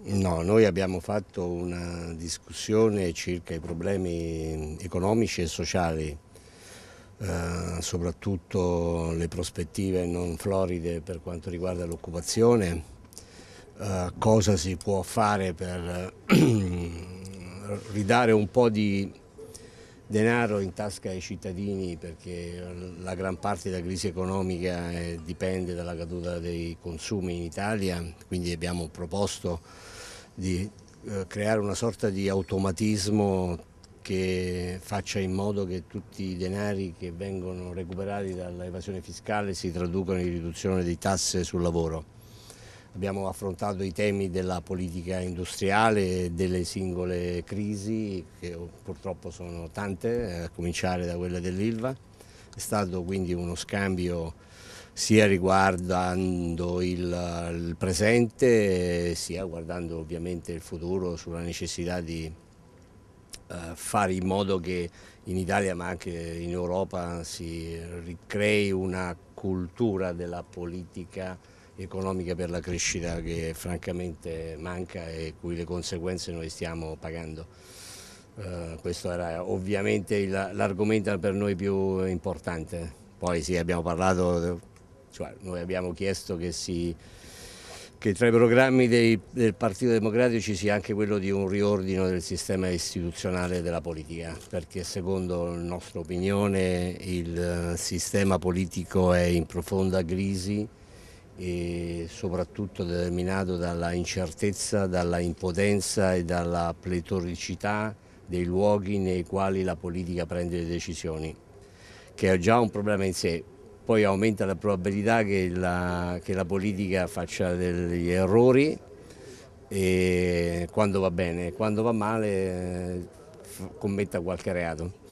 No, noi abbiamo fatto una discussione circa i problemi economici e sociali, eh, soprattutto le prospettive non floride per quanto riguarda l'occupazione, eh, cosa si può fare per ridare un po' di denaro in tasca ai cittadini perché la gran parte della crisi economica eh, dipende dalla caduta dei consumi in Italia, quindi abbiamo proposto di eh, creare una sorta di automatismo che faccia in modo che tutti i denari che vengono recuperati dall'evasione fiscale si traducano in riduzione di tasse sul lavoro. Abbiamo affrontato i temi della politica industriale delle singole crisi, che purtroppo sono tante, eh, a cominciare da quella dell'Ilva. È stato quindi uno scambio sia riguardando il, il presente, sia guardando ovviamente il futuro sulla necessità di eh, fare in modo che in Italia ma anche in Europa si ricrei una cultura della politica economica per la crescita che francamente manca e cui le conseguenze noi stiamo pagando. Eh, questo era ovviamente l'argomento per noi più importante. Poi sì, abbiamo parlato, cioè, noi abbiamo chiesto che si che tra i programmi dei, del Partito Democratico ci sia anche quello di un riordino del sistema istituzionale della politica, perché secondo la nostra opinione il eh, sistema politico è in profonda crisi e soprattutto determinato dalla incertezza, dalla impotenza e dalla pletoricità dei luoghi nei quali la politica prende le decisioni, che è già un problema in sé. Poi aumenta la probabilità che la, che la politica faccia degli errori e quando va bene, quando va male eh, commetta qualche reato.